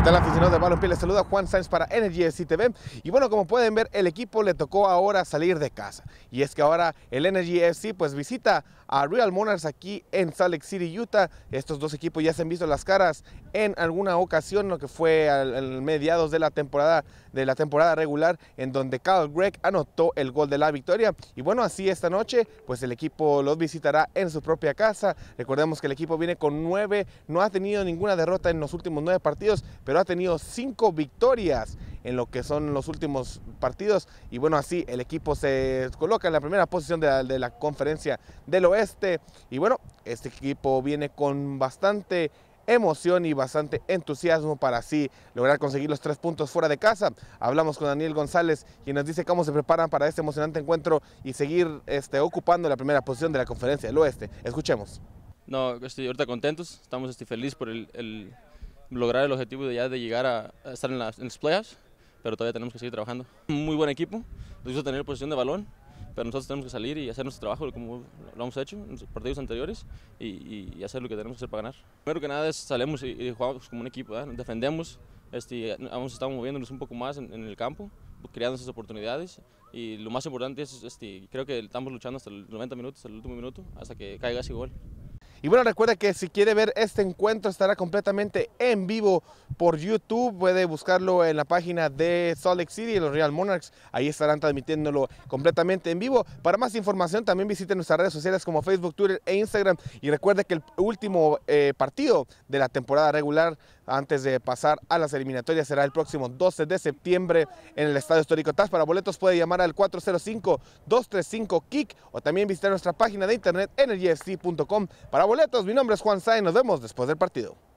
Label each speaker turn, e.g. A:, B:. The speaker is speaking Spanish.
A: ¿Qué tal aficionados de balompié? Les saluda Juan Sainz para Energy TV. Y bueno, como pueden ver, el equipo le tocó ahora salir de casa. Y es que ahora el Energy FC pues visita a Real Monarchs aquí en Salt Lake City, Utah. Estos dos equipos ya se han visto las caras en alguna ocasión, lo que fue al, mediados de la temporada de la temporada regular en donde Carl Gregg anotó el gol de la victoria. Y bueno, así esta noche pues el equipo los visitará en su propia casa. Recordemos que el equipo viene con nueve, no ha tenido ninguna derrota en los últimos nueve partidos, pero ha tenido cinco victorias en lo que son los últimos partidos. Y bueno, así el equipo se coloca en la primera posición de la, conferencia del oeste. Y bueno, este equipo viene con bastante emoción y bastante entusiasmo para así lograr conseguir los tres puntos fuera de casa. Hablamos con Daniel González, quien nos dice cómo se preparan para este emocionante encuentro y seguir este, ocupando la primera posición de la conferencia del oeste. Escuchemos.
B: No, estoy ahorita contentos, estamos estoy feliz por el lograr el objetivo de ya de llegar a, estar en, las, en playoffs, pero todavía tenemos que seguir trabajando. Muy buen equipo, nos gusta tener posición de balón, pero nosotros tenemos que salir y hacer nuestro trabajo como lo hemos hecho en los partidos anteriores y, hacer lo que tenemos que hacer para ganar. Primero que nada es salemos y, jugamos como un equipo, defendemos, este, hemos estado moviéndonos un poco más en, el campo, creando esas oportunidades y lo más importante es, este, creo que estamos luchando hasta los 90 minutos, hasta el último minuto, hasta que caiga ese gol.
A: Y bueno, recuerda que si quiere ver este encuentro estará completamente en vivo por YouTube. Puede buscarlo en la página de Salt Lake City, los Real Monarchs. Ahí estarán transmitiéndolo completamente en vivo. Para más información también visite nuestras redes sociales como Facebook, Twitter e Instagram. Y recuerda que el último eh, partido de la temporada regular antes de pasar a las eliminatorias será el próximo 12 de septiembre en el Estadio Histórico Taz. Para boletos puede llamar al 405-235-KICK o también visitar nuestra página de internet en el para boletos. Mi nombre es Juan Zay, Nos vemos después del partido.